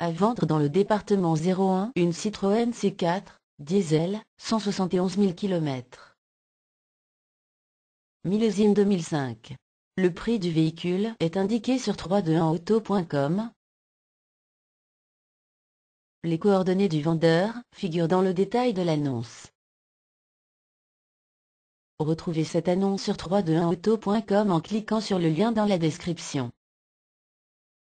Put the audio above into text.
À vendre dans le département 01 une Citroën C4, diesel, 171 000 km. Millésime 2005. Le prix du véhicule est indiqué sur 321auto.com. Les coordonnées du vendeur figurent dans le détail de l'annonce. Retrouvez cette annonce sur 321auto.com en cliquant sur le lien dans la description.